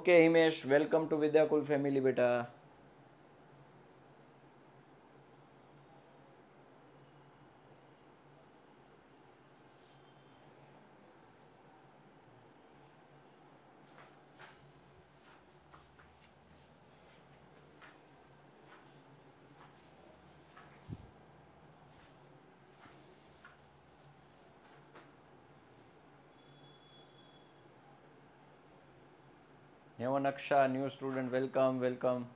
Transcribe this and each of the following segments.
Okay Himesh welcome to Vidyakul family બેટા Raksha, new student, welcome, welcome.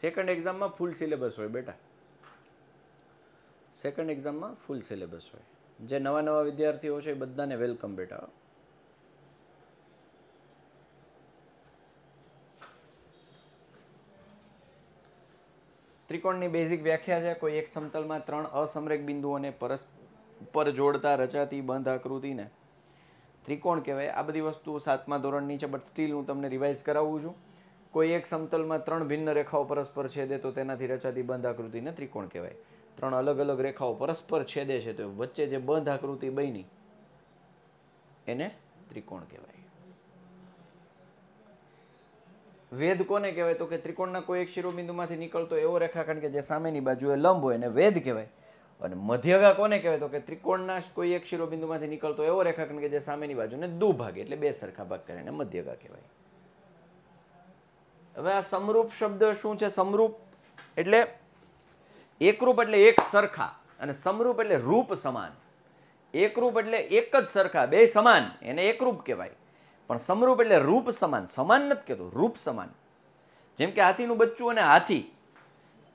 Second એક્ઝામમાં full syllabus હોય બેટા સેકન્ડ એક્ઝામમાં ફૂલ સિલેબસ હોય જે નવા નવા વિદ્યાર્થીઓ છે એ બધાને વેલકમ બેટા ત્રિકોણની બેઝિક વ્યાખ્યા છે કોઈ એક સમતલમાં ત્રણ અસમરેક બિંદુઓને પરસ્પર જોડતા રચાતી બંધ આકૃતિને ત્રિકોણ કહેવાય આ બધી વસ્તુઓ સાતમા ધોરણની છે બટ સ્ટીલ હું તમને રિવાઇઝ કરાવું છું કોઈ એક સમતલમાં ત્રણ ભિન્ન રેખાઓ પરસ્પર છેદે તો તેનાથી રચાતી બંધ આકૃતિને ત્રિકોણ કહેવાય ત્રણ અલગ અલગ રેખાઓ પરસ્પર છેદે છે તો વચ્ચે જે બંધ આકૃતિ બની એને ત્રિકોણ કહેવાય વેદ કોને કહેવાય તો કે ત્રિકોણના કોઈ એક શિરોબિંદુમાંથી નીકળતો એવો રેખાખંડ કે જે સામેની બાજુએ લંબ હોય એને વેદ કહેવાય અને મધ્યગા કોને કહેવાય તો કે ત્રિકોણના કોઈ એક શિરોબિંદુમાંથી નીકળતો એવો રેખાખંડ કે જે સામેની બાજુને દુભાગે એટલે બે સરખા ભાગ કરીને મધ્યગા કહેવાય હવે આ સમરૂપ શબ્દ શું છે સમરૂપ એટલે એકરૂપ એટલે એક સરખા અને સમરૂપ એટલે રૂપ સમાન એકરૂપ એટલે એક જ સરખા બે સમાન એને એકરૂપ કહેવાય પણ સમરૂપ એટલે રૂપ સમાન સમાન નથી કહેતો રૂપ સમાન જેમ કે હાથીનું બચ્ચું અને હાથી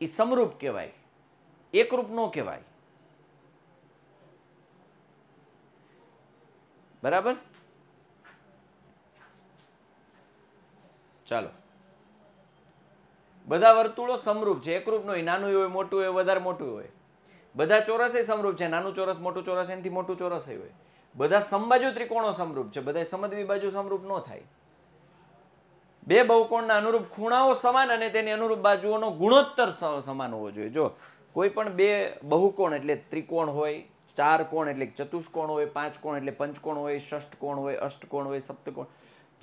એ સમરૂપ કહેવાય એકરૂપ ન કહેવાય બરાબર ચાલો બધા વર્તુળો સમરૂપ છે એકરૂપ નહીં નાનું હોય મોટું હોય વધારે મોટું હોય બધા ચોરસે સમરૂપ છે નાનું ચોરસ મોટું ચોરસ એનાથી મોટું ચોરસ હોય બધા સંબાજુ ત્રિકોણો સમરૂપ છે બધા સમદ્વી બાજુ સમરૂપ ન થાય બે બહુકોણના અનુરૂપ ખૂણાઓ સમાન અને તેની અનુરૂપ બાજુઓનો ગુણોત્તર સમાન હોવો જોઈએ જો કોઈ પણ બે બહુકોણ એટલે ત્રિકોણ હોય ચાર કોણ એટલે ચતુષ્કોણ હોય પાંચ કોણ એટલે પંચકોણ હોય ષષ્ઠકોણ હોય અષ્ટકોણ હોય સપ્તકોણ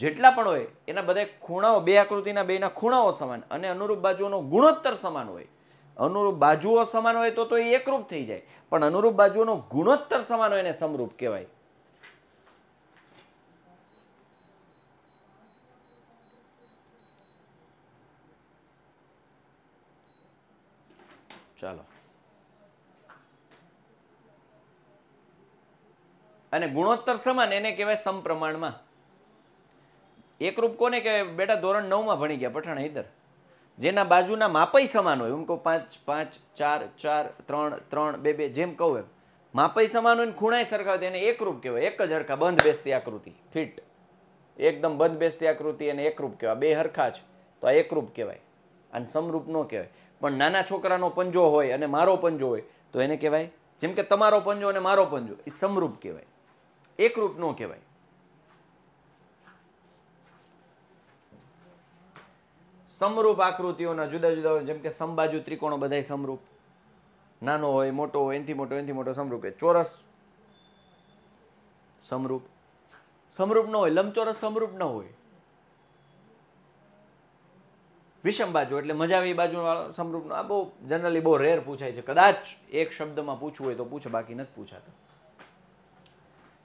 જેટલા પણ હોય એના બધા ખૂણાઓ બે આકૃતિના બેના ખૂણાઓ સમાન અને અનુરૂપ બાજુઓનો ગુણોત્તર સમાન હોય અનુરૂપ બાજુઓ સમાન હોય તો તો એ એકરૂપ થઈ જાય પણ અનુરૂપ બાજુઓનો ગુણોત્તર સમાન હોય એને સમરૂપ કહેવાય ચાલો અને ગુણોત્તર સમાન એને કહેવાય સમપ્રમાણમાં એકરૂપ કોને કે બેટા ધોરણ નવમાં ભણી ગયા પઠાણ હૈદર જેના બાજુના માપય સમાન હોય એમ કહું પાંચ પાંચ ચાર ચાર ત્રણ ત્રણ બે બે જેમ કહું એમ માપય સમાન હોય ખૂણાય સરખા હોય એને એકરૂપ કહેવાય એક જ હરખા બંધ બેસતી આકૃતિ ફિટ એકદમ બંધ બેસતી આકૃતિ એને એકરૂપ કહેવાય બે હરખા છે તો આ એકરૂપ કહેવાય અને સમરૂપ ન કહેવાય પણ નાના છોકરાનો પંજો હોય અને મારો પંજો હોય તો એને કહેવાય જેમ કે તમારો પંજો અને મારો પંજો એ સમરૂપ કહેવાય એકરૂપ ન કહેવાય સમરૂપ આકૃતિઓના જુદા જુદા હોય જેમ કે સમબાજુ ત્રિકોણો બધાય સમરૂપ નાનો હોય મોટો હોય એનથી મોટો એનથી મોટો સમરૂપ ચોરસ સમરૂપ સમરૂપ ન હોય લંબચોરસ સમરૂપ ન હોય વિષમ બાજુ એટલે મજા આવી બાજુવાળો સમરૂપનો આ બહુ જનરલી બહુ રેર પૂછાય છે કદાચ એક શબ્દમાં પૂછવું હોય તો પૂછે બાકી નથી પૂછાતું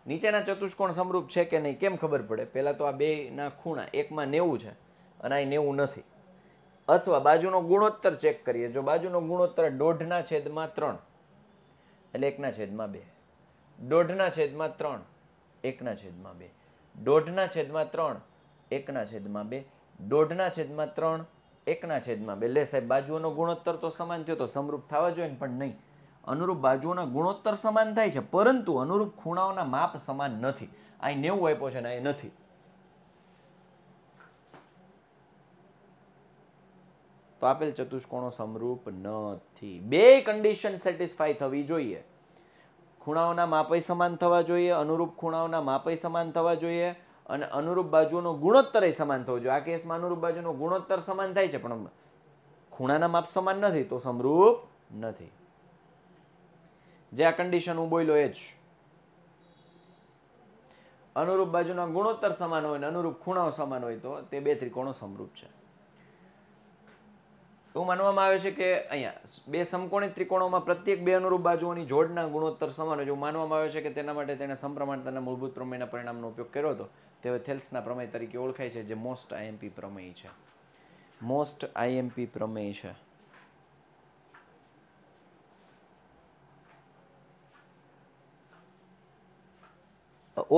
નીચેના ચતુષ્કોણ સમરૂપ છે કે નહીં કેમ ખબર પડે પહેલાં તો આ બેના ખૂણા એકમાં નેવું છે અને અહીં નેવું નથી અથવા બાજુનો ગુણોત્તર ચેક કરીએ જો બાજુનો ગુણોત્તર દોઢના છેદમાં ત્રણ એટલે એકના છેદમાં બે દોઢના છેદમાં ત્રણ એકના છેદમાં બે દોઢના છેદમાં ત્રણ એકના છેદમાં બે દોઢના છેદમાં ત્રણ એકના છેદમાં બે લે સાહેબ બાજુઓનો ગુણોત્તર તો સમાન થયો તો સમરૂપ થવા જોઈએ ને પણ નહીં અનુરૂપ બાજુઓના ગુણોત્તર સમાન થાય છે પરંતુ અનુરૂપ ખૂણાઓના માપ સમાન નથી અહીં નેવું આપ્યો છે ને અહીં નથી તો આપેલ ચતુષ્કોણો સમરૂપ નથી બે કન્ડિશન સેટિસ્ફાય થવી જોઈએ ખૂણાઓના માપય સમાન થવા જોઈએ અનુરૂપ ખૂણાઓના માપય સમાન થવા જોઈએ અને અનુરૂપ બાજુનો ગુણોત્તરય સમાન થવો જોઈએ આ કેસમાં અનુરૂપ બાજુનો ગુણોત્તર સમાન થાય છે પણ ખૂણાના માપ સમાન નથી તો સમરૂપ નથી જે આ કન્ડિશન હું બોલ્યો એ જ અનુરૂપ બાજુના ગુણોત્તર સમાન હોય અને અનુરૂપ ખૂણાઓ સમાન હોય તો તે બે ત્રિકોણો સમરૂપ છે એવું માનવામાં આવે છે કે અહીંયા બે સમકોણિત ત્રિકોણોમાં પ્રત્યેક બે અનુરૂપ બાજુઓની જોડના ગુણોત્તર સમાન હોય એવું માનવામાં આવે છે કે તેના માટે તેણે સમપ્રમાણતાના મૂળભૂત પ્રમેયના પરિણામનો ઉપયોગ કર્યો હતો તે થેલ્સના પ્રમેય તરીકે ઓળખાય છે જે મોસ્ટ આઈએમપી પ્રમેય છે મોસ્ટ આઈએમપી પ્રમેય છે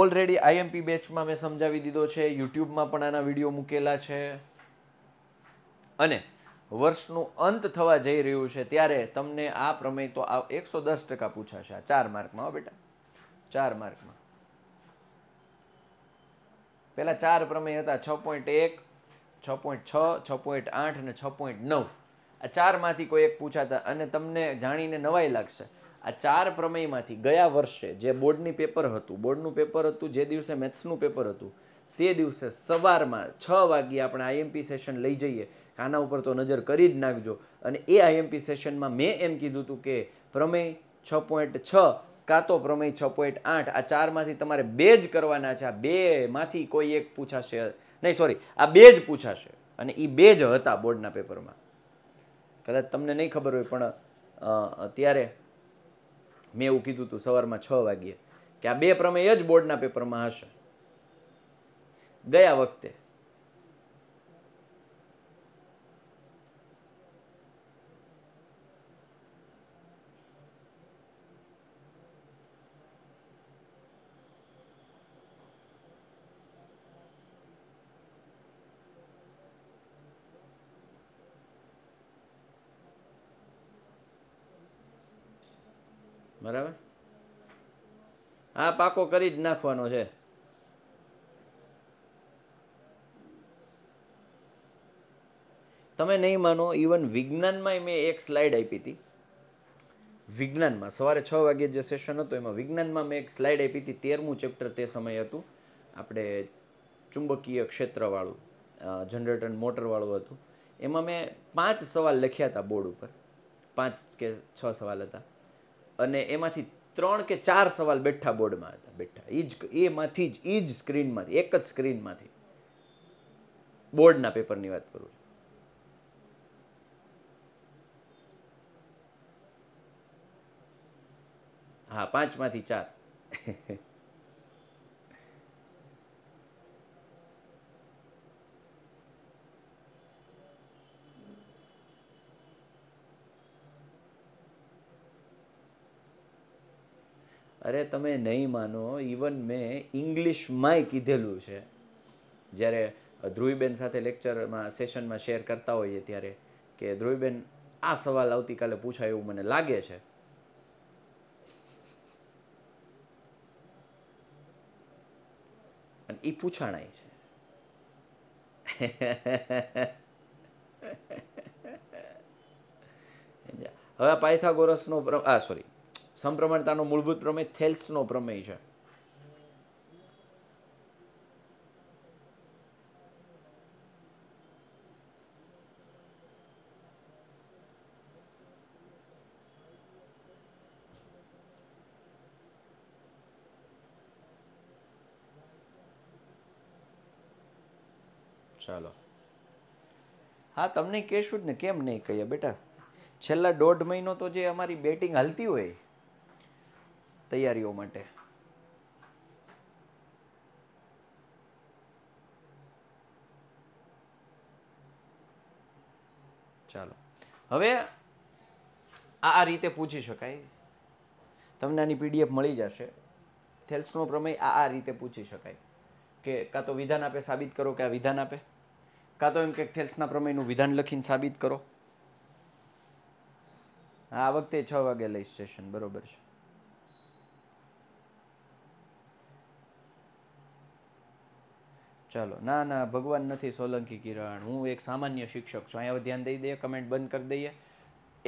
ઓલરેડી આઈએમપી બેચમાં મેં સમજાવી દીધો છે યુટ્યુબમાં પણ આના વિડીયો મૂકેલા છે અને વર્ષનું અંત થવા જઈ રહ્યું છે ત્યારે તમને આ પ્રમેય તો આ એકસો દસ ટકા પૂછાશે આ ચાર માર્કમાં હો બેટા ચાર માર્કમાં પહેલા ચાર પ્રમેય હતા છ પોઈન્ટ એક છ પોઈન્ટ છ છ પોઈન્ટ આઠ અને છ પોઈન્ટ નવ આ ચારમાંથી કોઈ એક પૂછાતા અને તમને જાણીને નવાઈ લાગશે આ ચાર પ્રમેયમાંથી ગયા વર્ષે જે બોર્ડની પેપર હતું બોર્ડનું પેપર હતું જે દિવસે મેથ્સનું પેપર હતું તે દિવસે સવારમાં છ વાગ્યે આપણે આઈએમપી સેશન લઈ જઈએ કાના ઉપર તો નજર કરી જ નાખજો અને એ આઈએમપી સેશનમાં મેં એમ કીધું હતું કે પ્રમેય છ પોઈન્ટ છ કાં તો પ્રમેય છ પોઈન્ટ આઠ આ ચારમાંથી તમારે બે જ કરવાના છે આ બેમાંથી કોઈ એક પૂછાશે નહીં સોરી આ બે જ પૂછાશે અને એ બે જ હતા બોર્ડના પેપરમાં કદાચ તમને નહીં ખબર હોય પણ અત્યારે મેં એવું કીધું હતું સવારમાં છ વાગ્યે કે આ બે પ્રમેય જ બોર્ડના પેપરમાં હશે ગયા વખતે બરાબર હા પાકો કરી જ નાખવાનો છે તમે નહીં માનો ઇવન વિજ્ઞાનમાં મેં એક સ્લાઇડ આપી હતી વિજ્ઞાનમાં સવારે છ વાગે જે સેશન હતું એમાં વિજ્ઞાનમાં મેં એક સ્લાઇડ આપી હતી તેરમું ચેપ્ટર તે સમયે હતું આપણે ચુંબકીય ક્ષેત્રવાળું જનરેટર મોટરવાળું હતું એમાં મેં પાંચ સવાલ લખ્યા હતા બોર્ડ ઉપર પાંચ કે છ સવાલ હતા અને એમાંથી ત્રણ કે ચાર સવાલ બેઠા બોર્ડમાં હતા બેઠા એ જ એમાંથી જ એ જ સ્ક્રીનમાંથી એક જ સ્ક્રીનમાંથી બોર્ડના પેપરની વાત કરું છું હા પાંચમાંથી ચાર અરે તમે નહીં માનો ઇવન મેં ઇંગ્લિશમાંય કીધેલું છે જ્યારે ધ્રુવીબેન સાથે લેક્ચરમાં સેશનમાં શેર કરતા હોઈએ ત્યારે કે ધ્રુવીબેન આ સવાલ આવતીકાલે પૂછાય એવું મને લાગે છે અને એ પૂછાણાય છે હવે પાયથાગોરસનો આ સોરી સમપ્રમાણતાનો મૂળભૂત પ્રમેય થેલ્સનો પ્રમેય છે ચાલો હા તમને કહેશું જ ને કેમ નહીં કહીએ બેટા છેલ્લા દોઢ મહિનો તો જે અમારી બેટિંગ હાલતી હોય તૈયારીઓ માટે ચાલો હવે આ રીતે પૂછી શકાય તમને આની પીડીએફ મળી જશે થેલ્સનો પ્રમેય આ આ રીતે પૂછી શકાય કે કાં તો વિધાન આપે સાબિત કરો કે આ વિધાન આપે કાં તો એમ કે થેલ્સના પ્રમેયનું વિધાન લખીને સાબિત કરો આ વખતે છ વાગે લઈ સ્ટેશન બરોબર છે ચાલો ના ના ભગવાન નથી સોલંકી કિરણ હું એક સામાન્ય શિક્ષક છું અહીંયા ધ્યાન દઈ દઈએ કમેન્ટ બંધ કરી દઈએ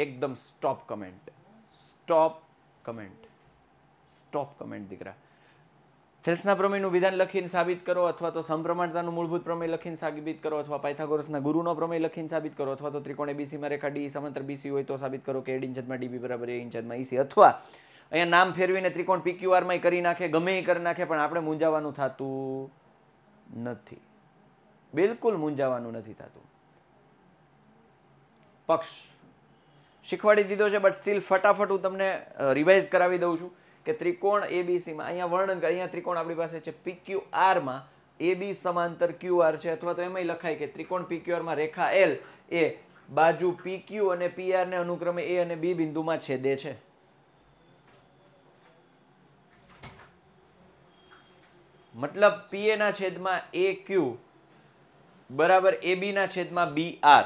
એકદમ stop comment stop comment stop comment દીકરા થેલ્સના પ્રમેયનું વિધાન લખીને સાબિત કરો અથવા તો સમપ્રમાણતાનું મૂળભૂત પ્રમેય લખીને સાબિત કરો અથવા પાયથાગોરસના ગુરુનો પ્રમેય લખીને સાબિત કરો અથવા તો ત્રિકોણે બીસીમાં રેખા ડી સમાંતર બીસી હોય તો સાબિત કરો કે એડ છદમાં ડીબી બરાબર એ છદમાં ઈસી અથવા અહીંયા નામ ફેરવીને ત્રિકોણ પીક્યુઆરમાં કરી નાખે ગમે એ કરી નાખે પણ આપણે મૂંઝાવાનું થતું નથી બિલકુલ મૂંઝાવાનું નથી થતું પક્ષ શીખવાડી દીધો છે બટ સ્ટીલ ફટાફટ હું તમને રિવાઇઝ કરાવી દઉં છું કે ત્રિકોણ એબીસીમાં અહીંયા વર્ણન અહીંયા ત્રિકોણ આપણી પાસે છે પીક્યુ આરમાં એબી સમાંતર ક્યુ આર છે અથવા તો એમાંય લખાય કે ત્રિકોણ પીક્યુ આરમાં રેખા એલ એ બાજુ પીક્યુ અને પીઆરને અનુક્રમે એ અને બી બિંદુમાં છેદે છે મતલબ પીએના છેદમાં એ ક્યુ બરાબર એ બીના છેદમાં બી આર એ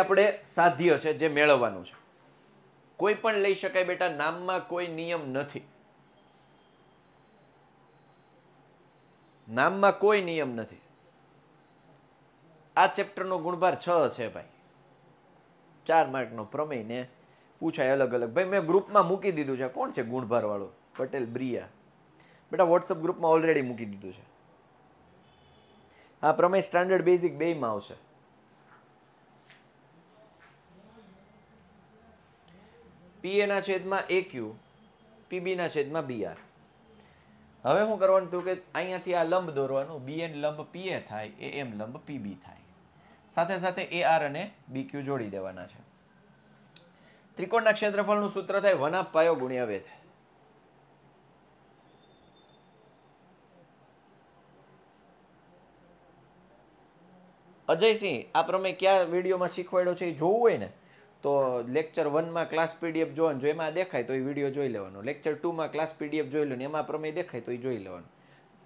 આપણે સાધ્ય છે જે મેળવવાનું છે કોઈ પણ લઈ શકાય બેટા નામમાં કોઈ નિયમ નથી નામમાં કોઈ નિયમ નથી આ ચેપ્ટરનો ગુણભાર છ છે ભાઈ ચાર માર્કનો પ્રમેયને પૂછાય અલગ અલગ ભાઈ મેં ગ્રુપમાં મૂકી દીધું છે કોણ છે ગુણભારવાળો પટેલ બ્રિયા બેટા વોટ્સઅપ ગ્રુપમાં ઓલરેડી મૂકી દીધું છે આ પ્રમેય સ્ટાન્ડર્ડ બેઝિક બેમાં આવશે પીએના છેદમાં એ ક્યુ પીબીના છેદમાં બીઆર હવે શું કરવાનું હતું કે અહીંયાથી આ લંબ દોરવાનું બી એન લંબ પી એ થાય એ એમ લંબ પીબી થાય સાથે સાથે એ આર અને બી ક્યુ જોડી દેવાના છે ત્રિકોણના ક્ષેત્રફળનું સૂત્ર થાય વના પાયો ગુણ્યા વેધ અજયસિંહ આ પ્રમેય કયા વિડીયોમાં શીખવાડ્યો છે એ જોવું હોય ને તો લેક્ચર વનમાં ક્લાસ પીડીએફ જોવાનું જો એમાં દેખાય તો એ વિડીયો જોઈ લેવાનો લેક્ચર ટુમાં ક્લાસ પીડીએફ જોઈ લેવાનું એમાં પ્રમેય દેખાય તો એ જોઈ લેવાનું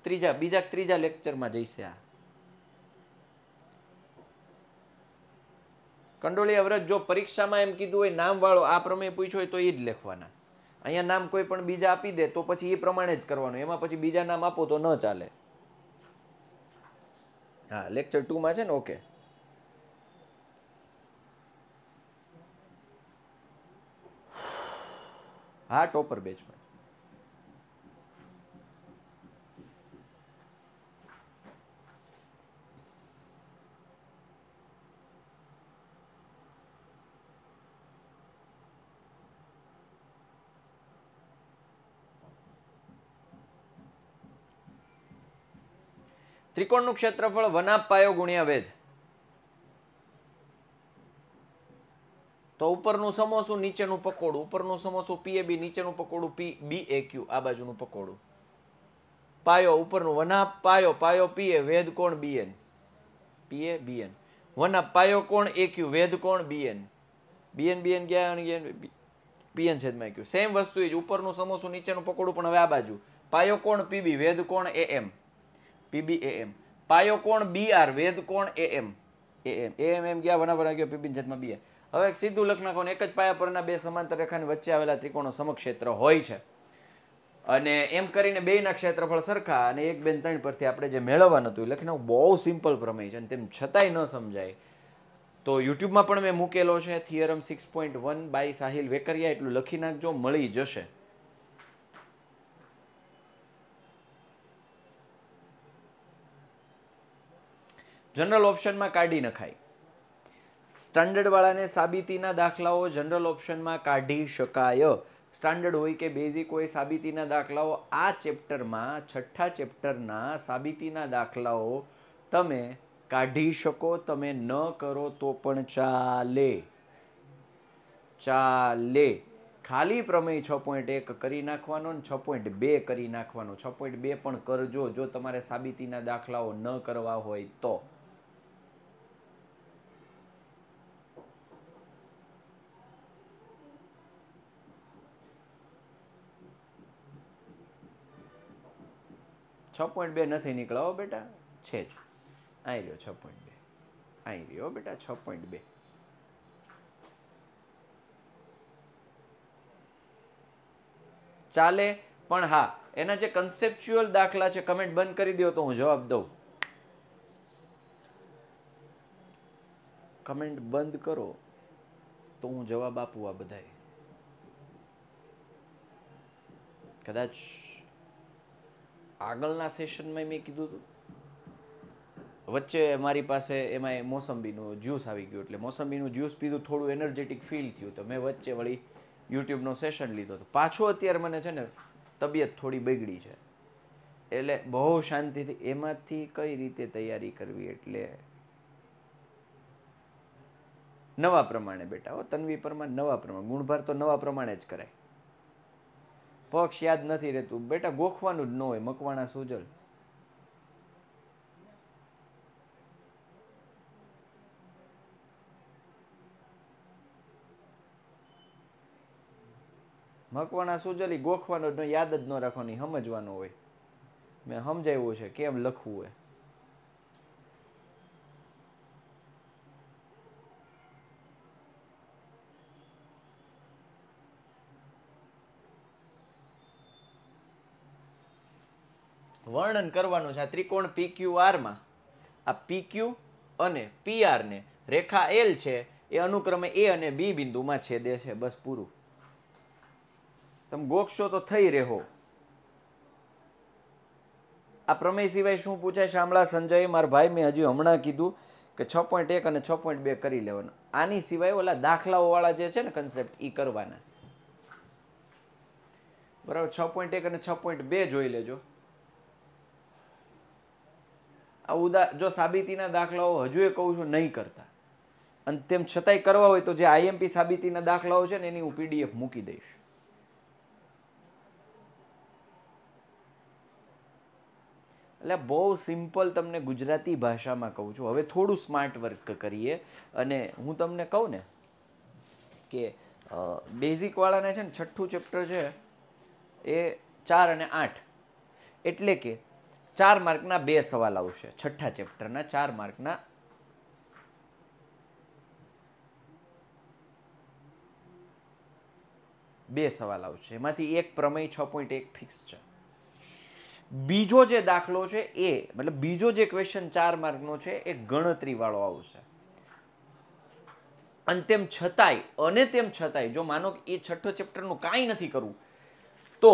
ત્રીજા બીજા ત્રીજા લેક્ચરમાં જઈશે આ કંડોળી અવરત જો પરીક્ષામાં એમ કીધું હોય નામવાળો આ પ્રમેય પૂછ્યો હોય તો એ જ લખવાના અહીંયા નામ કોઈ પણ બીજા આપી દે તો પછી એ પ્રમાણે જ કરવાનું એમાં પછી બીજા નામ આપો તો ન ચાલે હા લેક્ચર ટુમાં છે ને ઓકે હા ટોપર બેચમાં ત્રિકોણનું ક્ષેત્રફળ વનાપાયો ગુણ્યા વેધ ઉપરનું સમોસું નીચેનું પકોડું ઉપરનું સમોસું પીએબી નીચેનું પકોડું પી બી એ ક્યુ આ બાજુનું પકોડું પાયો ઉપરનું વના પાયો પાયો પી એ વેદ કોણ B N BN PA BN વના પાયો કોણ એ ક્યુ વેદ કોણ B B N N B N ગયા અને પીએન છેદમાં ક્યુ સેમ વસ્તુ એ જ ઉપરનું સમોસું નીચેનું પકોડું પણ હવે આ બાજુ પાયો કોણ પીબી વેદ કોણ એ એમ પીબી એ એમ પાયો કોણ બી આર વેદ કોણ એ એમ એ એમ એ એમ એમ ગયા વના વના ગયો પીબી છેદમાં બી આર હવે સીધું લગ્ન કોણ એક જ પાયા પરના બે સમાંતર રેખાની વચ્ચે આવેલા ત્રિકોણો સમક્ષેત્ર હોય છે અને એમ કરીને બેના ક્ષેત્રફળ સરખા અને એક બેન ત્રણ પરથી આપણે જે મેળવવાનું હતું એ લખીને બહુ સિમ્પલ પ્રમેય છે અને તેમ છતાંય ન સમજાય તો યુટ્યુબમાં પણ મેં મૂકેલો છે theorem six point one by Sahil Vekaria એટલું લખી નાખજો મળી જશે જનરલ ઓપ્શનમાં કાઢી નખાય સ્ટાન્ડર્ડવાળાને સાબિતીના દાખલાઓ જનરલ ઓપ્શનમાં કાઢી શકાય સ્ટાન્ડર્ડ હોય કે બેઝિક હોય સાબિતીના દાખલાઓ આ ચેપ્ટરમાં છઠ્ઠા ચેપ્ટરના સાબિતીના દાખલાઓ તમે કાઢી શકો તમે ન કરો તો પણ ચાલે ચાલે ખાલી પ્રમેય છ પોઈન્ટ એક કરી નાખવાનો ને છ પોઈન્ટ બે કરી નાખવાનો છ પોઈન્ટ બે પણ કરજો જો તમારે સાબિતીના દાખલાઓ ન કરવા હોય તો છ પોઈન્ટ બે નથી નીકળાવો બેટા છે જ અહીં રહ્યો છ પોઈન્ટ બે અહીં રહ્યો બેટા છ પોઈન્ટ બે ચાલે પણ હા એના જે કન્સેપ્ચ્યુઅલ દાખલા છે કમેન્ટ બંધ કરી દો તો હું જવાબ દઉં કમેન્ટ બંધ કરો તો હું જવાબ આપું આ બધાએ કદાચ આગળના સેશનમાં મેં કીધું હતું વચ્ચે મારી પાસે એમાં મોસંબીનું જ્યુસ આવી ગયું એટલે મોસંબીનું જ્યુસ પીધું થોડું એનર્જેટિક ફીલ થયું તો મેં વચ્ચે વળી યુટ્યુબનો સેશન લીધો હતો પાછો અત્યારે મને છે ને તબિયત થોડી બગડી છે એટલે બહુ શાંતિથી એમાંથી કઈ રીતે તૈયારી કરવી એટલે નવા પ્રમાણે બેટા હો તન્વી પરમાર નવા પ્રમાણે ગુણભાર તો નવા પ્રમાણે જ કરાય પક્ષ યાદ નથી રહેતું બેટા ગોખવાનું જ ન હોય મકવાણા સુજલ મકવાણા સુજલી ગોખવાનો જ યાદ જ ન રાખવાની સમજવાનું હોય મેં સમજાવ્યું છે કેમ લખવું હોય વર્ણન કરવાનું છે આ ત્રિકોણ પી ક્યુ આરમાં આ પી ક્યુ અને પી આરને રેખા એલ છે એ અનુક્રમે એ અને બી બિંદુમાં છેદે છે બસ પૂરું તમે ગોખશો તો થઈ રહ્યો આ પ્રમેય સિવાય શું પૂછાય શામળા સંજય મારા ભાઈ મેં હજી હમણાં કીધું કે છ પોઈન્ટ એક અને છ પોઈન્ટ બે કરી લેવાનું આની સિવાય ઓલા દાખલાઓવાળા જે છે ને કન્સેપ્ટ એ કરવાના બરાબર છ પોઈન્ટ એક અને છ પોઈન્ટ બે જોઈ લેજો આ ઉદા જો સાબિતીના દાખલાઓ હજુ એ કહું છું નહીં કરતા અને તેમ છતાંય કરવા હોય તો જે આઈએમપી સાબિતીના દાખલાઓ છે ને એની હું પીડીએફ મૂકી દઈશ એટલે બહુ સિમ્પલ તમને ગુજરાતી ભાષામાં કહું છું હવે થોડું સ્માર્ટ વર્ક કરીએ અને હું તમને કહું ને કે બેઝિકવાળાને છે ને છઠ્ઠું ચેપ્ટર છે એ ચાર અને આઠ એટલે કે ચાર માર્કના બે સવાલ આવશે છઠ્ઠા ચેપ્ટરના ચાર માર્કના બે સવાલ આવશે એમાંથી એક પ્રમેય છ પોઈન્ટ એક ફિક્સ છે બીજો જે દાખલો છે એ મતલબ બીજો જે ક્વેશ્ચન ચાર માર્કનો છે એ ગણતરીવાળો આવશે અને તેમ છતાંય અને તેમ છતાંય જો માનો કે એ છઠ્ઠો ચેપ્ટરનું કાંઈ નથી કરવું તો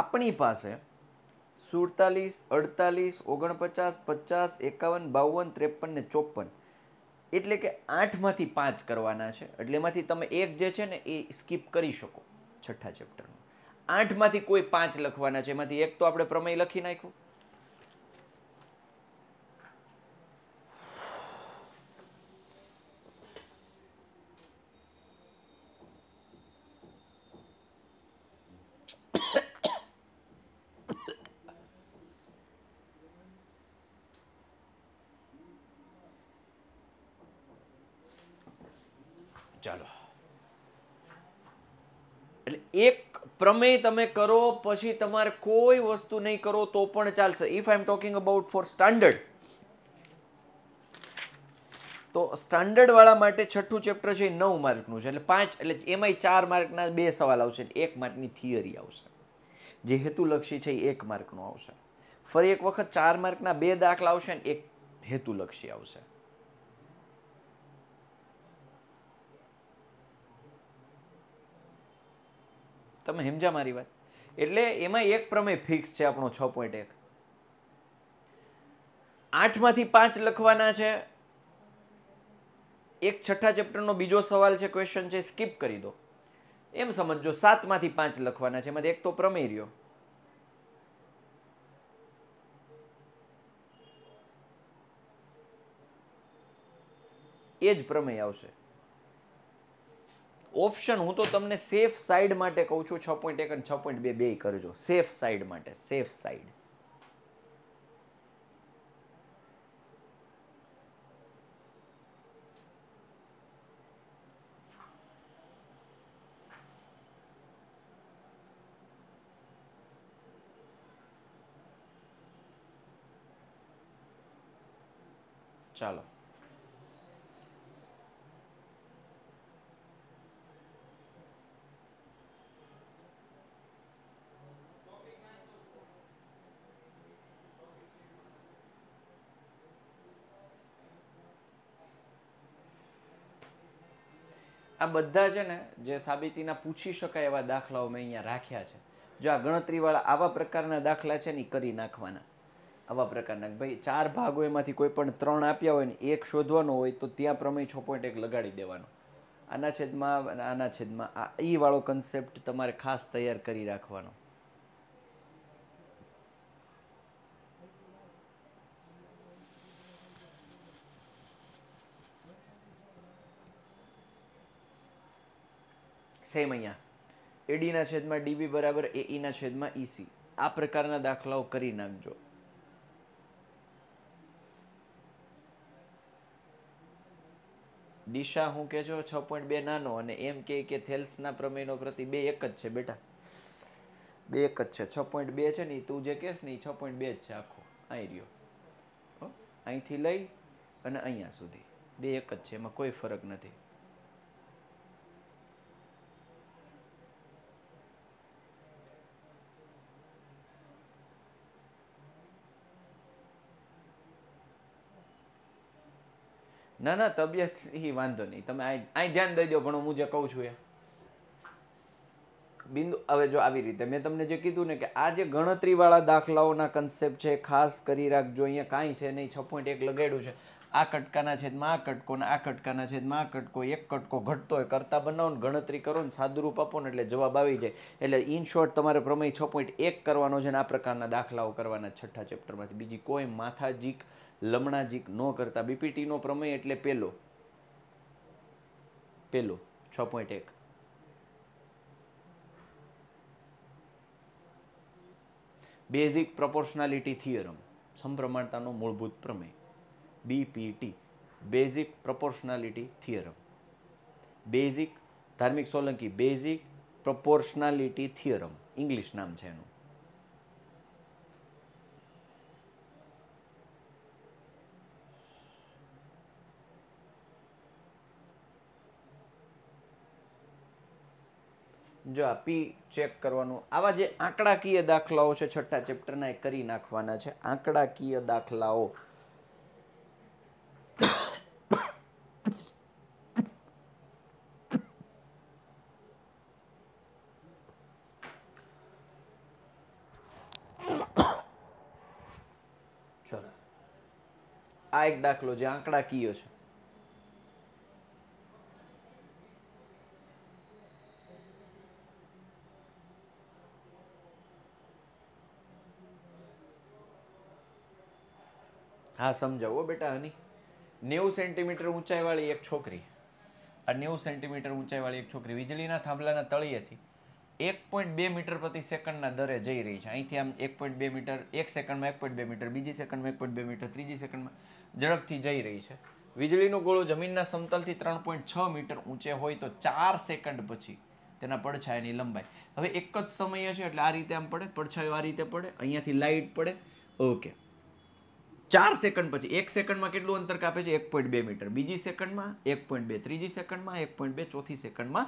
આપણી પાસે સુડતાલીસ અડતાલીસ ઓગણપચાસ પચાસ એકાવન બાવન ત્રેપન ને ચોપન એટલે કે આઠમાંથી પાંચ કરવાના છે એટલે એમાંથી તમે એક જે છે ને એ સ્કીપ કરી શકો છઠ્ઠા ચેપ્ટરનું આઠમાંથી કોઈ પાંચ લખવાના છે એમાંથી એક તો આપણે પ્રમેય લખી નાખ્યું પ્રમેય તમે કરો પછી તમારે કોઈ વસ્તુ નહીં કરો તો પણ ચાલશે if I am talking about four standard તો સ્ટાન્ડર્ડવાળા માટે છઠ્ઠું ચેપ્ટર છે એ નવ માર્કનું છે એટલે પાંચ એટલે એમાંય ચાર માર્કના બે સવાલ આવશે એક માર્કની થિયરી આવશે જે હેતુલક્ષી છે એ એક માર્કનું આવશે ફરી એક વખત ચાર માર્કના બે દાખલા આવશે ને એક હેતુલક્ષી આવશે તમે હેમજા મારી વાત એટલે એમાં એક પ્રમેય ફિક્સ છે આપણો છ પોઈન્ટ એક આઠમાંથી પાંચ લખવાના છે એક છઠ્ઠા ચેપ્ટરનો બીજો સવાલ છે ક્વેશ્ચન છે સ્કીપ કરી દો એમ સમજો સાતમાંથી પાંચ લખવાના છે એમાંથી એક તો પ્રમેય રહ્યો એ જ પ્રમેય આવશે ઓપ્શન હું તો તમને સેફ સાઈડ માટે કહું છું છ પોઈન્ટ એક અને છ પોઈન્ટ બે બે કરજો સેફ સાઇડ માટે સેફ સાઈડ ચાલો આ બધા છે ને જે સાબિતીના પૂછી શકાય એવા દાખલાઓ મેં અહીંયા રાખ્યા છે જો આ ગણતરીવાળા આવા પ્રકારના દાખલા છે ને એ કરી નાખવાના આવા પ્રકારના ભાઈ ચાર ભાગો એમાંથી કોઈ પણ ત્રણ આપ્યા હોય ને એક શોધવાનો હોય તો ત્યાં પ્રમેય છ પોઈન્ટ એક લગાડી દેવાનો આના છેદમાં આના છેદમાં આ ઈ વાળો કન્સેપ્ટ તમારે ખાસ તૈયાર કરી રાખવાનો સેમ અહીંયા એડીના છેદમાં ડીબી બરાબર એ ઈના e છેદમાં ઈસી e આ પ્રકારના દાખલાઓ કરી નાખજો દિશા હું કહેજો છ પોઈન્ટ બે નાનો અને એમ કે કે થેલ્સના પ્રમેયનો પ્રતિ બે એક જ છે બેટા બે એક જ છે છ પોઈન્ટ બે છે ને તું જે કહેશ ને એ છ પોઈન્ટ બે જ છે આખો અહીં રહ્યો અહીંથી લઈ અને અહીંયા સુધી બે એક જ છે એમાં કોઈ ફરક નથી ના ના તબિયત એ વાંધો નહીં તમે અહીં ધ્યાન દઈ દો પણ હું જે કહું છું એ બિંદુ હવે જો આવી રીતે મેં તમને જે કીધું ને કે આ જે ગણતરીવાળા દાખલાઓના કન્સેપ્ટ છે ખાસ કરી રાખજો અહીંયા કાંઈ છે નહીં છ પોઈન્ટ એક લગાડ્યું છે આ કટકાના છેદમાં આ કટકો ને આ કટકાના છેદમાં આ કટકો એક કટકો ઘટતો હોય કરતા બનાવો ને ગણતરી કરો ને સાદુરૂપ આપો ને એટલે જવાબ આવી જાય એટલે ઇન શોર્ટ તમારે પ્રમેય છ પોઈન્ટ એક કરવાનો છે ને આ પ્રકારના દાખલાઓ કરવાના છઠ્ઠા ચેપ્ટરમાંથી બીજી કોઈ માથાજીક લમણાજીક ન કરતા બીપીટીનો પ્રમેય એટલે પેલો પેલો છ પોઈન્ટ એક બેઝિક પ્રપોર્શનાલિટી થિયરમ સમપ્રમાણતાનો મૂળભૂત પ્રમેય BPT basic proportionality theorem basic ધાર્મિક Solanki basic proportionality theorem English નામ છે એનું જો આ પી ચેક કરવાનું આવા જે આંકડાકીય દાખલાઓ છે છઠ્ઠા ચેપ્ટરના એ કરી નાખવાના છે આંકડાકીય દાખલાઓ આ એક દાખલો જે આંકડાકીય છે હા સમજાવો બેટા હની નેવું સેન્ટીમીટર ઊંચાઈવાળી એક છોકરી આ નેવું સેન્ટીમીટર ઊંચાઈવાળી એક છોકરી વીજળીના થાંભલાના તળિયેથી એક પોઈન્ટ બે મીટર પ્રતિ સેકન્ડના દરે જઈ રહી છે અહીંથી આમ એક પોઈન્ટ બે મીટર એક સેકન્ડમાં એક પોઈન્ટ બે મીટર બીજી સેકન્ડમાં એક પોઈન્ટ બે મીટર ત્રીજી સેકન્ડમાં ઝડપથી જઈ રહી છે વીજળીનો ગોળો જમીનના સમતલથી ત્રણ પોઈન્ટ છ મીટર ઊંચે હોય તો ચાર સેકન્ડ પછી તેના પડછાયાની લંબાઈ હવે એક જ સમય છે એટલે આ રીતે આમ પડે પડછાયો આ રીતે પડે અહીંયાથી લાઇટ પડે ઓકે ચાર સેકન્ડ પછી એક સેકન્ડમાં કેટલું અંતર કાપે છે એક પોઈન્ટ બે મીટર બીજી સેકન્ડમાં એક પોઈન્ટ બે ત્રીજી સેકન્ડમાં એક પોઈન્ટ બે ચોથી સેકન્ડમાં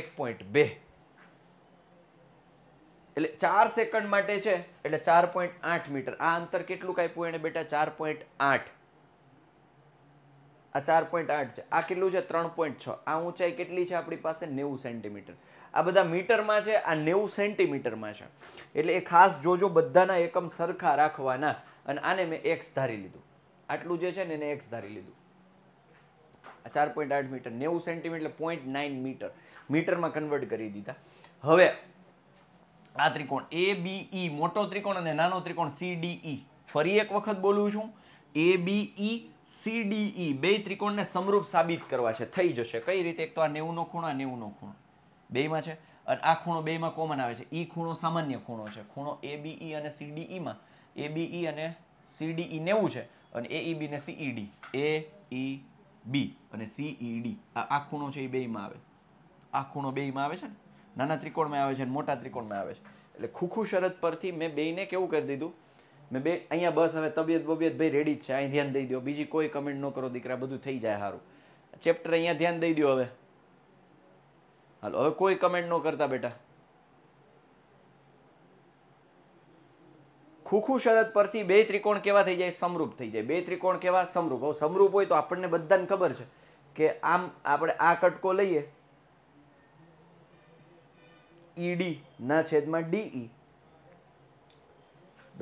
એક પોઈન્ટ બે એટલે ચાર સેકન્ડ માટે છે એટલે ચાર પોઈન્ટ આઠ મીટર આ અંતર કેટલું કાપ્યું એને બેટા ચાર પોઈન્ટ આઠ આ ચાર પોઈન્ટ આઠ છે આ કેટલું છે ત્રણ પોઈન્ટ છ આ ઊંચાઈ કેટલી છે આપણી પાસે નેવું સેન્ટીમીટર આ બધા મીટરમાં છે આ નેવું સેન્ટીમીટરમાં છે એટલે એ ખાસ જોજો બધાના એકમ સરખા રાખવાના અને આને મેં એક્સ ધારી લીધું આટલું જે છે ને એને એક્સ ધારી લીધું ચાર પોઈન્ટ આઠ મીટર નેવું સેન્ટીમીટર એટલે પોઈન્ટ નાઇન મીટર મીટરમાં કન્વર્ટ કરી દીધા હવે આ ત્રિકોણ એ બી e, મોટો ત્રિકોણ અને નાનો ત્રિકોણ સી e. ફરી એક વખત બોલું છું એ બી ઈ સીડીઈ બે ત્રિકોણને સમરૂપ સાબિત કરવા છે થઈ જશે કઈ રીતે એક તો આ નેવુંનો ખૂણો આ નેવુંનો ખૂણો બેમાં છે અને આ ખૂણો બેમાં કોમન આવે છે ઈ e ખૂણો સામાન્ય ખૂણો છે ખૂણો એ બી અને સીડીઈમાં એબીઈ અને સીડીઈ નેવું છે અને એઈબી ને સીઈડી એ ઈ બી અને સીઈડી આ ખૂણો છે એ બેયમાં આવે આ ખૂણો બેયમાં આવે છે ને નાના ત્રિકોણમાં આવે છે અને મોટા ત્રિકોણમાં આવે છે એટલે ખૂખું શરત પરથી મેં બેયને કેવું કરી દીધું મેં બે અહીંયા બસ હવે તબિયત બબિયત ભાઈ રેડી જ છે અહીં ધ્યાન દઈ દો બીજી કોઈ કમેન્ટ ન કરો દીકરા બધું થઈ જાય સારું ચેપ્ટર અહીંયા ધ્યાન દઈ દો હવે હાલો હવે કોઈ કમેન્ટ ન કરતા બેટા ખૂખું શરત પરથી બે ત્રિકોણ કેવા થઈ જાય સમરૂપ થઈ જાય બે ત્રિકોણ કેવા સમરૂપ હવે સમરૂપ હોય તો આપણને બધાને ખબર છે કે આમ આપણે આ કટકો લઈએ ઈડી ના છેદમાં ડીઈ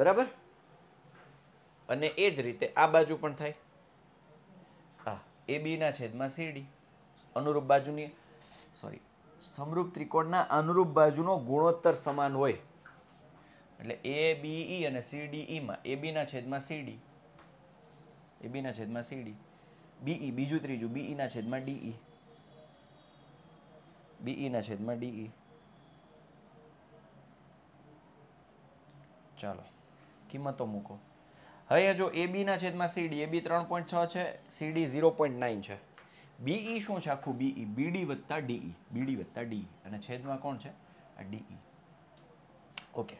બરાબર અને એ જ રીતે આ બાજુ પણ થાય આ એ બીના છેદમાં સીડી અનુરૂપ બાજુની સોરી સમરૂપ ત્રિકોણના અનુરૂપ બાજુનો ગુણોત્તર સમાન હોય એટલે એ બી ઈ અને સી ડી ઈમાં e એ બીના છેદમાં સી ડી એ બીના છેદમાં સી ડી બીઈ બીજું ત્રીજું બીઈના e છેદમાં ડીઈ બીઈના e. છેદમાં ડીઈ ચાલો કિંમતો મૂકો હવે જો એ બીના છેદમાં સીડી એ બી ત્રણ પોઈન્ટ છ છે સીડી ઝીરો પોઈન્ટ નાઇન છે બીઈ શું છે આખું બીઈ બીડી વત્તા ડીઈ બીડી વત્તા ડીઈ અને છેદમાં કોણ છે આ ડીઈ ઓકે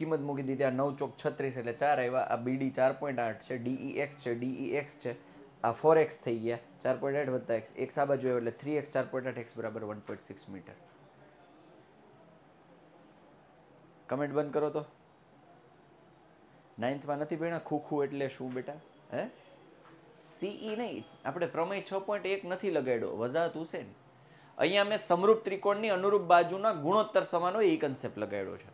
કિંમત મૂકી દીધી આ નવ ચોક છત્રીસ એટલે ચાર આવ્યા આ બીડી ચાર પોઈન્ટ આઠ છે ડીઈ એક્સ e છે ડીઈ એક્સ e છે આ ફોર એક્સ થઈ ગયા ચાર પોઈન્ટ આઠ વત્તા એક્સ એક્સ આ બાજુ એટલે થ્રી એક્સ ચાર પોઈન્ટ આઠ એક્સ બરાબર one point six metre comment બંધ કરો તો નાઇન્થમાં નથી ભણ્યા ખૂખું એટલે શું બેટા હે સીઈ e નહીં આપણે પ્રમેય છ પોઈન્ટ એક નથી લગાડ્યો વજાહત હુસેન અહીંયા મેં સમરૂપ ત્રિકોણની અનુરૂપ બાજુના ગુણોત્તર સમાનો એ કન્સેપ્ટ લગાડ્યો છે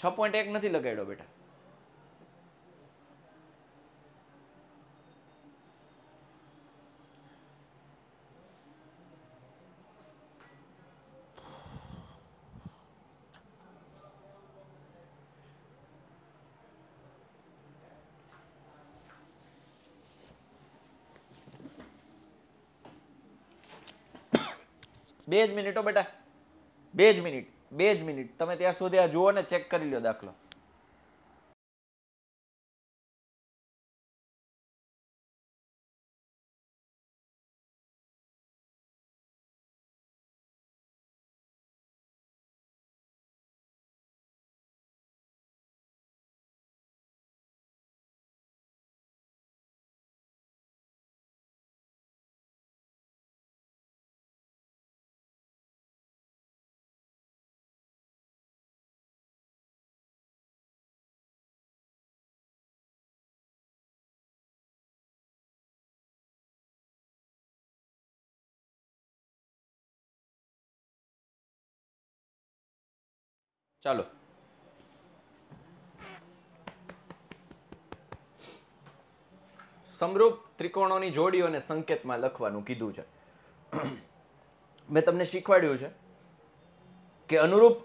છ પોઈન્ટ એક નથી લગાડ્યો બેટા બે જ મિનિટો બેટા બે જ મિનિટ બે જ મિનિટ તમે ત્યાં સુધી આ જુઓ ને ચેક કરી લો દાખલો ચાલો સમરૂપ ત્રિકોણોની જોડીઓને સંકેતમાં લખવાનું કીધું છે મેં તમને શીખવાડ્યું છે કે અનુરૂપ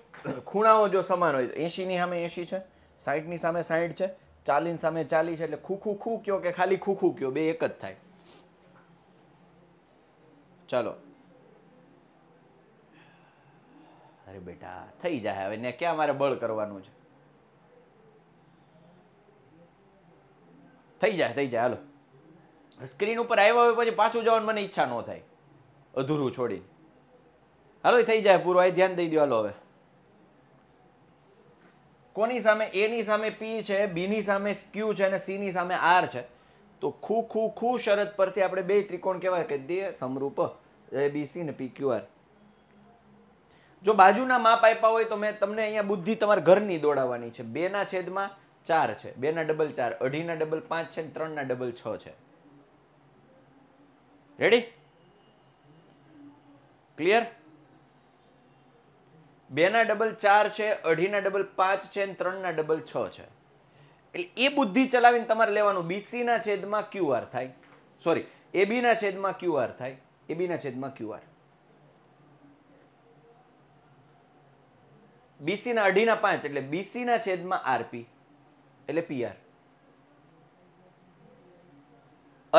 ખૂણાઓ જો સમાન હોય તો એસીની સામે એસી છે સાઠની સામે સાઠ છે ચાલીની સામે ચાલી છે એટલે ખૂખું ખૂ કયો કે ખાલી ખૂખું કયો બે એક જ થાય ચાલો અરે બેટા થઈ જાય હવે ને ક્યાં મારે બળ કરવાનું છે થઈ જાય થઈ જાય હાલો સ્ક્રીન ઉપર આવ્યો હવે પછી પાછું જવાનું મને ઈચ્છા ન થાય અધૂરું છોડીને હાલો થઈ જાય પૂરું અહીં ધ્યાન દઈ દો હાલો હવે કોની સામે એની સામે પી છે બીની સામે ક્યુ છે અને સીની સામે આર છે તો ખૂ ખૂ ખૂ શરત પરથી આપણે બે ત્રિકોણ કહેવાય કે દે સમરૂપ એ બી સી ને પી ક્યુ આર જો બાજુના માપ આપ્યા હોય તો મેં તમને અહીંયા બુદ્ધિ તમારે ઘરની દોડાવવાની છે બેના છેદમાં ચાર છે બેના ડબલ ચાર અઢીના ડબલ પાંચ છે ત્રણના ડબલ છ છે રેડી ક્લિયર બેના ડબલ ચાર છે અઢીના ડબલ પાંચ છે અને ત્રણના ડબલ છ છે એટલે એ બુદ્ધિ ચલાવીને તમારે લેવાનું બીસીના છેદમાં ક્યુઆર થાય સોરી એબીના છેદમાં ક્યુ આર થાય એબીના છેદમાં ક્યુઆર બીસીના અઢીના પાંચ એટલે બીસીના છેદમાં આરપી એટલે પીઆર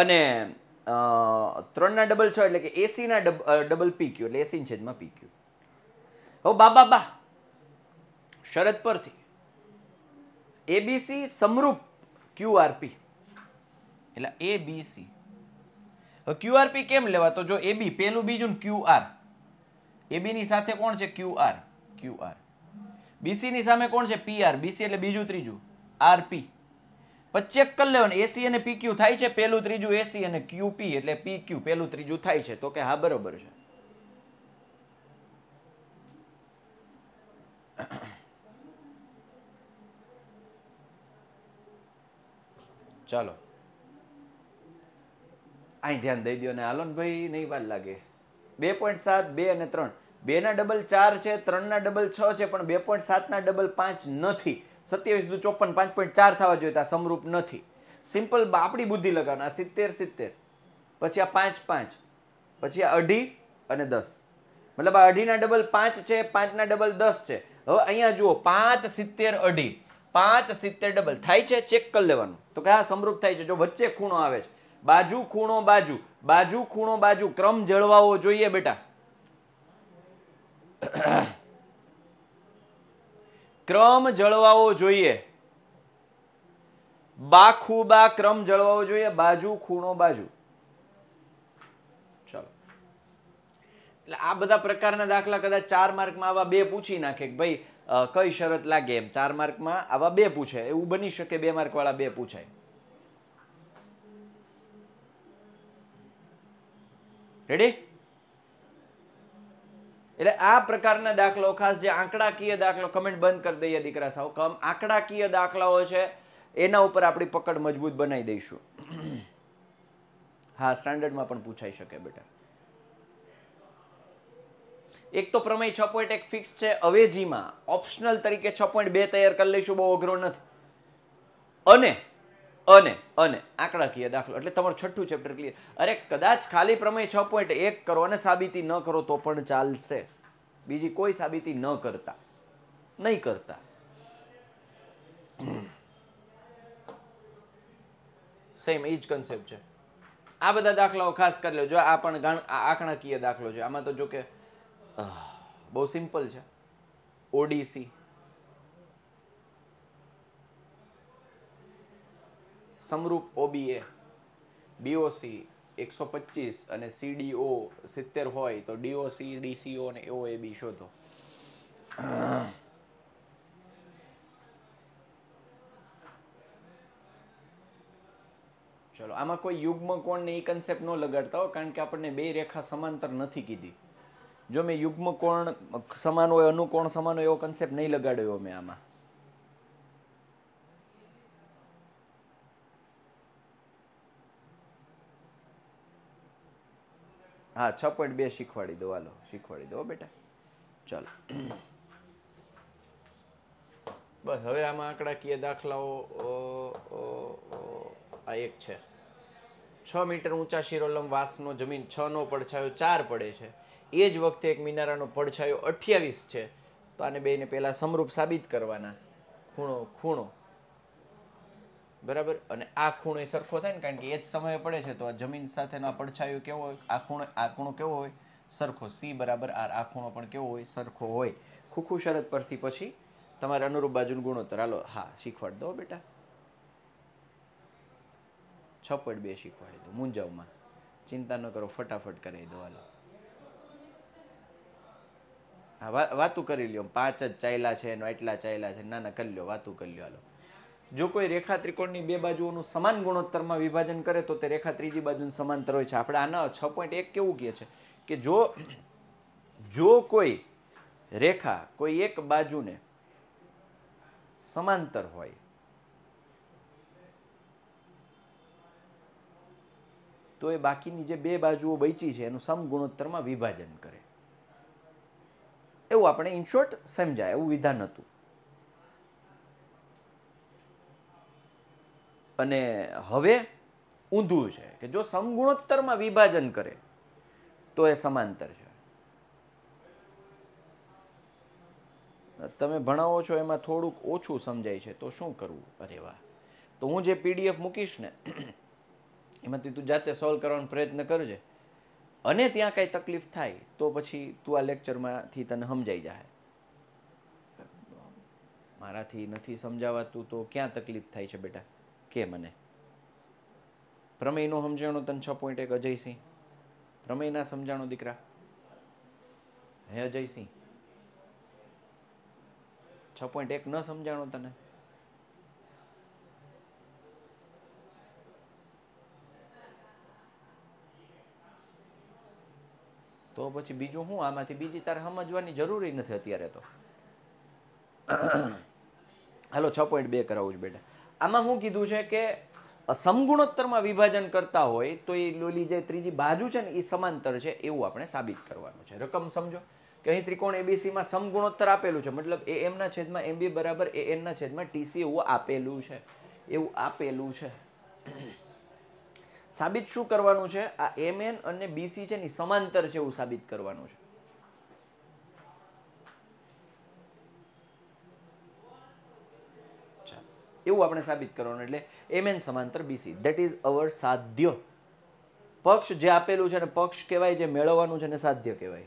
અને ત્રણના ડબલ છ એટલે કે એસીના ડબલ પી ક્યુ એટલે એસીના છેદમાં પી ક્યુ હવે બાબા બા શરત પરથી એબીસી સમરૂપ ક્યુઆરપી એટલે એબીસી ક્યુઆરપી કેમ લેવા તો જો એબી પેલું બીજું ક્યુઆર એબીની સાથે કોણ છે ક્યુઆર ક્યુઆર બીસીની સામે કોણ છે પીઆર બીસી એટલે બીજું ત્રીજું આરપી પછી ચેક કરી લેવાનું એસી અને પીક્યુ થાય છે પહેલું ત્રીજું એસી અને ક્યુપી એટલે પી ક્યુ પહેલું ત્રીજું થાય છે તો કે હા બરોબર છે ચાલો અહીં ધ્યાન દઈ દો ને હાલો ભાઈ નહીં વાત લાગે બે પોઈન્ટ સાત બે અને ત્રણ બેના ડબલ ચાર છે ત્રણના ડબલ છ છે પણ બે પોઈન્ટ સાતના ડબલ પાંચ નથી સત્યાવીસ દુ ચોપન પાંચ પોઈન્ટ ચાર થવા જોઈએ આ સમરૂપ નથી સિમ્પલ આપણી બુદ્ધિ લગાવના સિત્તેર સિત્તેર પછી આ પાંચ પાંચ પછી આ અઢી અને દસ મતલબ આ અઢીના ડબલ પાંચ છે પાંચના ડબલ દસ છે હવે અહીંયા જુઓ પાંચ સિત્તેર અઢી પાંચ સિત્તેર ડબલ થાય છે ચેક કરી લેવાનું તો કે હા સમરૂપ થાય છે જો વચ્ચે ખૂણો આવે છે બાજુ ખૂણો બાજુ બાજુ ખૂણો બાજુ ક્રમ જળવાવો જોઈએ બેટા ક્રમ જળવાવો જોઈએ બાખુ બા ક્રમ જળવાવો જોઈએ બાજુ ખૂણો બાજુ ચલો એટલે આ બધા પ્રકારના દાખલા કદાચ ચાર માર્કમાં આવા બે પૂછી નાખે કે ભાઈ કઈ શરત લાગે એમ ચાર માર્કમાં આવા બે પૂછે એવું બની શકે બે માર્ક વાળા બે પૂછાય રેડી એટલે આ પ્રકારના દાખલાઓ ખાસ જે આંકડાકીય દાખલો કમેન્ટ બંધ કરી દઈએ દીકરા સાવ કમ આંકડાકીય દાખલાઓ છે એના ઉપર આપણી પકડ મજબૂત બનાવી દઈશું હા સ્ટાન્ડર્ડમાં પણ પૂછાઈ શકે બેટા એક તો પ્રમેય છ પોઈન્ટ એક ફિક્સ છે અવેજીમાં ઓપ્શનલ તરીકે છ પોઈન્ટ બે તૈયાર કરી લઈશું બહુ અઘરો નથી અને અને અને આંકડાકીય દાખલો એટલે તમારું છઠ્ઠું ચેપ્ટર ક્લિયર અરે કદાચ ખાલી પ્રમેય છ પોઈન્ટ એક કરો અને સાબિતી ન કરો તો પણ ચાલશે બીજી કોઈ સાબિતી ન કરતા નહીં કરતા સેમ એ જ કન્સેપ્ટ છે આ બધા દાખલાઓ ખાસ કરી લો જો આ પણ આંકડાકીય દાખલો છે આમાં તો જો કે બહુ સિમ્પલ છે ઓડીસી સમરૂપ ઓબીએ બીઓસી એકસો પચીસ અને સીડીઓ સિત્તેર હોય તો ડીઓસી ડીસીઓ અને એઓ એ બી શોધો ચલો આમાં કોઈ યુગ્મ કોણને એ કન્સેપ્ટ ન લગાડતા હો કારણ કે આપણને બે રેખા સમાંતર નથી કીધી જો મેં યુગ્મ કોણ સમાન હોય અનુકોણ સમાન હોય એવો કન્સેપ્ટ નહીં લગાડ્યો મેં આમાં હા છ પોઈન્ટ બે શીખવાડી દો હાલો શીખવાડી દો બેટા ચાલો બસ હવે આમાં આંકડાકીય દાખલાઓ આ એક છે છ મીટર ઊંચા શિરોલમ વાસનો જમીન છનો પડછાયો ચાર પડે છે એ જ વખતે એક મિનારાનો પડછાયો અઠ્યાવીસ છે તો આને બેને પહેલાં સમરૂપ સાબિત કરવાના ખૂણો ખૂણો બરાબર અને આ ખૂણો એ સરખો થાય ને કારણ કે એ જ સમયે પડે છે તો આ જમીન સાથેનો પડછાયો કેવો હોય આ ખૂણો આ ખૂણો કેવો હોય સરખો સી બરાબર આર આ ખૂણો પણ કેવો હોય સરખો હોય ખૂખું શરત પરથી પછી તમારે અનુરૂપ બાજુનું ગુણોત્તર હાલો હા શીખવાડ દો બેટા છ પોઈન્ટ બે શીખવાડી દો મુંજાવમાં ચિંતા ન કરો ફટાફટ કરાવી દો હાલો હા વાતું કરી લ્યો પાંચ જ ચાયલા છે એનો એટલા ચાયલા છે ના ના કરી લ્યો વાતું કરી લ્યો હાલો જો કોઈ રેખા ત્રિકોણની બે બાજુઓનું સમાન ગુણોત્તરમાં વિભાજન કરે તો તે રેખા ત્રીજી બાજુનું સમાંતર હોય છે આપણે આના છ પોઈન્ટ એક કેવું કહે છે કે જો જો કોઈ રેખા કોઈ એક બાજુને સમાંતર હોય તો એ બાકીની જે બે બાજુઓ બચી છે એનું સમ ગુણોત્તરમાં વિભાજન કરે એવું આપણે ઇન શોર્ટ સમજાય એવું વિધાન હતું અને હવે ઊંધું છે કે જો સમગુણોત્તરમાં વિભાજન કરે તો એ સમાંતર છે તમે ભણાવો છો એમાં થોડુંક ઓછું સમજાય છે તો શું કરવું અરે વાહ તો હું જે પીડીએફ મૂકીશ ને એમાંથી તું જાતે સોલ્વ કરવાનો પ્રયત્ન કરજે અને ત્યાં કાંઈ તકલીફ થાય તો પછી તું આ લેક્ચરમાંથી તને સમજાઈ જાય મારાથી નથી સમજાવાતું તો ક્યાં તકલીફ થાય છે બેટા કે મને પ્રમેયનું સમજાણું તને છ પોઈન્ટ એક અજયસિંહ પ્રમેય ના સમજાણું દીકરા હે અજયસિંહ છ પોઈન્ટ એક ન સમજાણો તને તો પછી બીજું હું આમાંથી બીજી તારે સમજવાની જરૂરી નથી અત્યારે તો હાલો છ પોઈન્ટ બે કરાવું છું બેટા આમાં શું કીધું છે કે સમગુણોત્તરમાં વિભાજન કરતા હોય તો એ લોલી જે ત્રીજી બાજુ છે ને એ સમાંતર છે એવું આપણે સાબિત કરવાનું છે રકમ સમજો કે અહીં ત્રિકોણ એબીસીમાં સમગુણોત્તર આપેલું છે મતલબ એ એમના છેદમાં એમ બી બરાબર એ એમના છેદમાં ટીસી એવું આપેલું છે એવું આપેલું છે સાબિત શું કરવાનું છે આ એમ અને બીસી છે ને સમાંતર છે એવું સાબિત કરવાનું છે એવું આપણે સાબિત કરવાનું એટલે એમ એન સમાંતર બીસી દેટ ઇઝ અવર સાધ્ય પક્ષ જે આપેલું છે અને પક્ષ કહેવાય જે મેળવવાનું છે ને સાધ્ય કહેવાય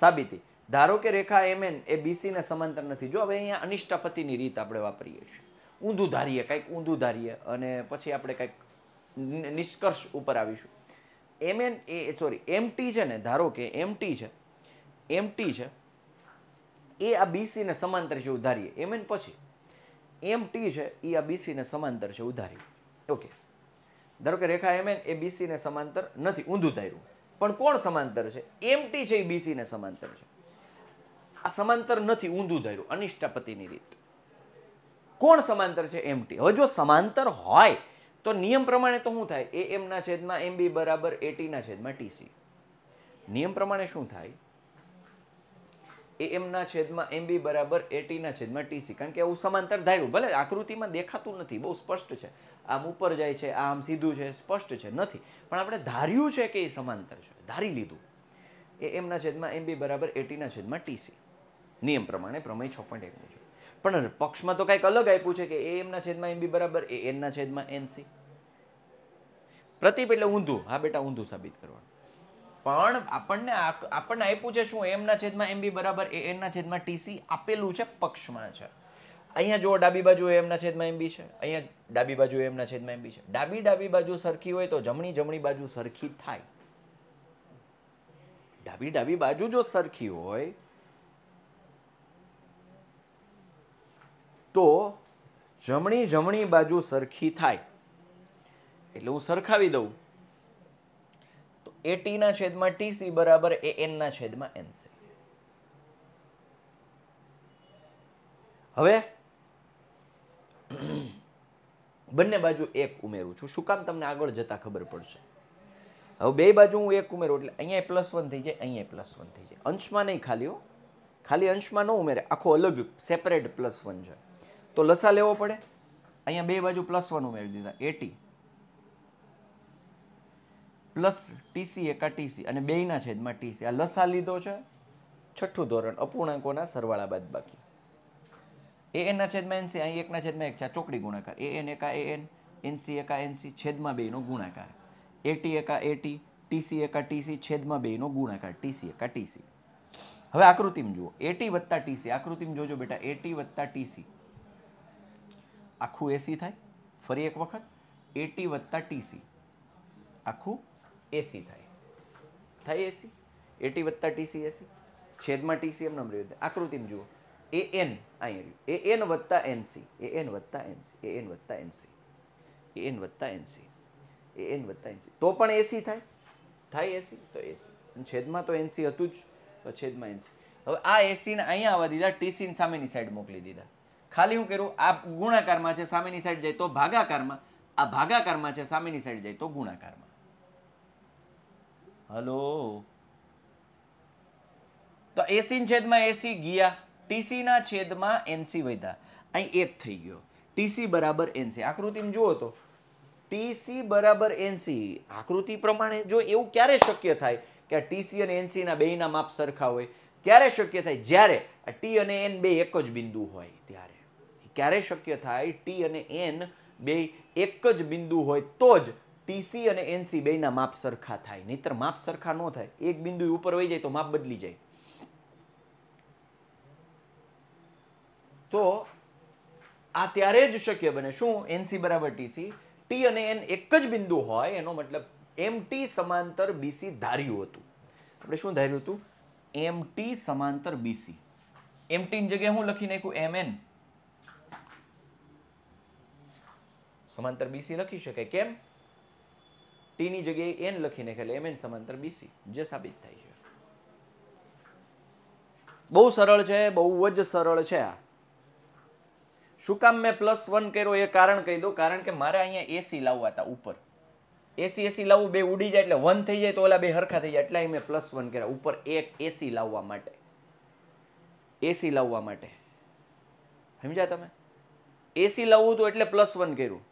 સાબિતી ધારો કે રેખા એમ એન એ બીસીને સમાંતર નથી જો હવે અહીંયા અનિષ્ટાપતિની રીત આપણે વાપરીએ છીએ ઊંધું ધારીએ કંઈક ઊંધું ધારીએ અને પછી આપણે કંઈક નિષ્કર્ષ ઉપર આવીશું એમ એન એ સોરી એમ ટી છે ને ધારો કે એમ ટી છે એમ ટી છે એ આ બીસીને સમાંતર છે એવું ધારીએ એમ એન પછી એમ ટી છે એ આ બીસીને સમાંતર છે ઉધારી ઓકે ધારો કે રેખા એમ એ બીસીને સમાંતર નથી ઊંધું ધાર્યું પણ કોણ સમાંતર છે એમ ટી છે એ બીસીને સમાંતર છે આ સમાંતર નથી ઊંધું ધાર્યું અનિષ્ટાપતિની રીત કોણ સમાંતર છે એમ ટી હવે જો સમાંતર હોય તો નિયમ પ્રમાણે તો શું થાય એ એમના છેદમાં એમ બી બરાબર એટીના છેદમાં ટીસી નિયમ પ્રમાણે શું થાય એમના છેદમાં એમ બી બરાબર એટીના છેદમાં ટીસી કારણ કે આવું સમાંતર ધાર્યું ભલે આકૃતિમાં દેખાતું નથી બહુ સ્પષ્ટ છે આમ ઉપર જાય છે આમ સીધું છે સ્પષ્ટ છે નથી પણ આપણે ધાર્યું છે કે એ સમાંતર છે ધારી લીધું એ એમના છેદમાં એમ બી બરાબર એટીના છેદમાં ટીસી નિયમ પ્રમાણે પ્રમેય છ પોઈન્ટ એક મુજબ પણ પક્ષમાં તો કંઈક અલગ આપ્યું છે કે એ એમના છેદમાં એમ બી બરાબર એ એનના છેદમાં એનસી પ્રતિપ એટલે ઊંધું હા બેટા ઊંધું સાબિત કરવાનું પણ આપણને આપણને આપ્યું છે શું એમના છેદમાં એમ બી બરાબર એ એમના છેદમાં ટીસી આપેલું છે પક્ષમાં છે અહીંયા જુઓ ડાબી બાજુ એમના છેદમાં એમ બી છે અહીંયા ડાબી બાજુ એમના છેદમાં એમ બી છે ડાબી ડાબી બાજુ સરખી હોય તો જમણી જમણી બાજુ સરખી થાય ડાબી ડાબી બાજુ જો સરખી હોય તો જમણી જમણી બાજુ સરખી થાય એટલે હું સરખાવી દઉં એ ટીના છેદમાં ટીસી બરાબર એ એનના છેદમાં એનસી હવે બંને બાજુ એક ઉમેરું છું શું કામ તમને આગળ જતાં ખબર પડશે હવે બે બાજુ હું એક ઉમેરું એટલે અહીંયા પ્લસ વન થઈ જાય અહીંયા પ્લસ વન થઈ જાય અંશમાં નહીં ખાલી હો ખાલી અંશમાં ન ઉમેરે આખો અલગ સેપરેટ પ્લસ વન છે તો લસા લેવો પડે અહીંયા બે બાજુ પ્લસ વન ઉમેરી દીધા એટી પ્લસ ટીસી એકા ટીસી અને બેયના છેદમાં ટીસી આ લસા લીધો છે છઠ્ઠું ધોરણ અપૂર્ણાંકોના સરવાળા બાદ બાકી એ એનના છેદમાં એનસી અહીં એકના છેદમાં એક છે ચોકડી ગુણાકાર એ એન એકા એ એન એનસી એકા એનસી છેદમાં બેનો ગુણાકાર એટી એકા એટી ટીસી એકા ટીસી છેદમાં બેનો ગુણાકાર ટીસી એકા ટીસી હવે આકૃતિમાં જુઓ એટી વત્તા ટીસી આકૃતિમાં જોજો બેટા એટી વત્તા ટીસી આખું એસી થાય ફરી એક વખત એટી વત્તા ટીસી આખું એસી થાય થાય એસી એટી વત્તા ટીસી એસી છેદમાં ટીસી એમ નંબર આકૃતિમાં જુઓ એ એન અહીં રહ્યું એ એન વત્તા એનસી એ એન વત્તા એનસી એ એન વત્તા એનસી એ એન વત્તા એનસી એ એન વત્તા એનસી તો પણ એસી થાય થાય એસી તો એસી છેદમાં તો એનસી હતું જ તો છેદમાં એનસી હવે આ એસીને અહીંયા આવવા દીધા ટીસીને સામેની સાઈડ મોકલી દીધા ખાલી હું કર્યું આ ગુણાકારમાં છે સામેની સાઈડ જાય તો ભાગાકારમાં આ ભાગાકારમાં છે સામેની સાઈડ જાય તો ગુણાકારમાં હલો તો એસીના છેદમાં એસી ગયા ટીસીના છેદમાં એનસી વધ્યા અહીં એક થઈ ગયો ટીસી બરાબર એનસી આકૃતિમાં જુઓ તો ટીસી બરાબર એનસી આકૃતિ પ્રમાણે જો એવું ક્યારે શક્ય થાય કે ટીસી અને એનસીના બેયના માપ સરખા હોય ક્યારે શક્ય થાય જ્યારે આ ટી અને એન બે એક જ બિંદુ હોય ત્યારે ક્યારે શક્ય થાય ટી અને એન બે એક જ બિંદુ હોય તો જ ટીસી અને એનસી બેના માપ સરખા થાય નહીતર માપ સરખા ન થાય એક બિંદુ ઉપર વહી જાય તો માપ બદલી જાય તો આ ત્યારે જ શક્ય બને શું એનસી બરાબર ટીસી ટી અને એન એક જ બિંદુ હોય એનો મતલબ એમ ટી સમાંતર બીસી ધાર્યું હતું આપણે શું ધાર્યું હતું એમ ટી સમાંતર બીસી એમ ટીની જગ્યાએ હું લખી નાખ્યું એમ એન સમાંતર બીસી લખી શકાય કેમ ટીની જગ્યાએ એન લખીને એટલે એમ એન સમાંતર બીસી જે સાબિત થાય છે બહુ સરળ છે બહુ જ સરળ છે આ શું કામ મેં પ્લસ વન કર્યો એ કારણ કહી દઉં કારણ કે મારે અહીંયા એસી લાવવા હતા ઉપર એસી એસી લાવવું બે ઉડી જાય એટલે વન થઈ જાય તો ઓલા બે હરખા થઈ જાય એટલે મેં પ્લસ વન કર્યા ઉપર એક એસી લાવવા માટે એસી લાવવા માટે સમજ્યા તમે એસી લાવવું તો એટલે પ્લસ વન કર્યું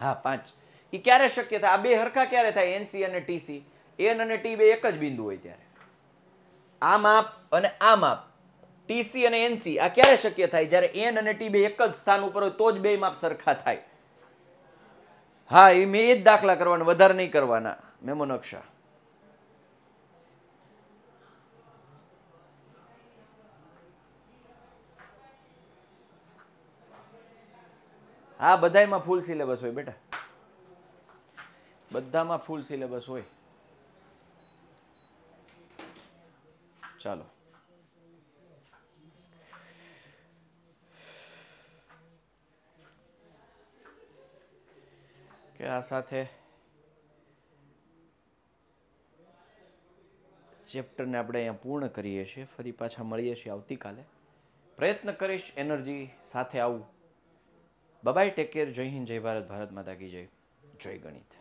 હા પાંચ એ ક્યારે શક્ય થાય આ બે હરખા ક્યારે થાય એનસી અને ટીસી એન અને ટી બે એક જ બિંદુ હોય ત્યારે આ માપ અને આ માપ ટીસી અને એનસી આ ક્યારે શક્ય થાય જ્યારે એન અને ટી બે એક જ સ્થાન ઉપર હોય તો જ બે માપ સરખા થાય હા એ મેં એ જ દાખલા કરવાના વધારે નહીં કરવાના મેમો નકશા હા બધામાં ફૂલ સિલેબસ હોય બેટા બધામાં ફૂલ સિલેબસ હોય ચાલો કે આ સાથે ચેપ્ટરને આપણે અહીંયા પૂર્ણ કરીએ છીએ ફરી પાછા મળીએ છીએ આવતીકાલે પ્રયત્ન કરીશ એનર્જી સાથે આવું બબાઈ ટેક કેર જય હિન્દ જય ભારત ભારત માતા કી જય જય ગણિત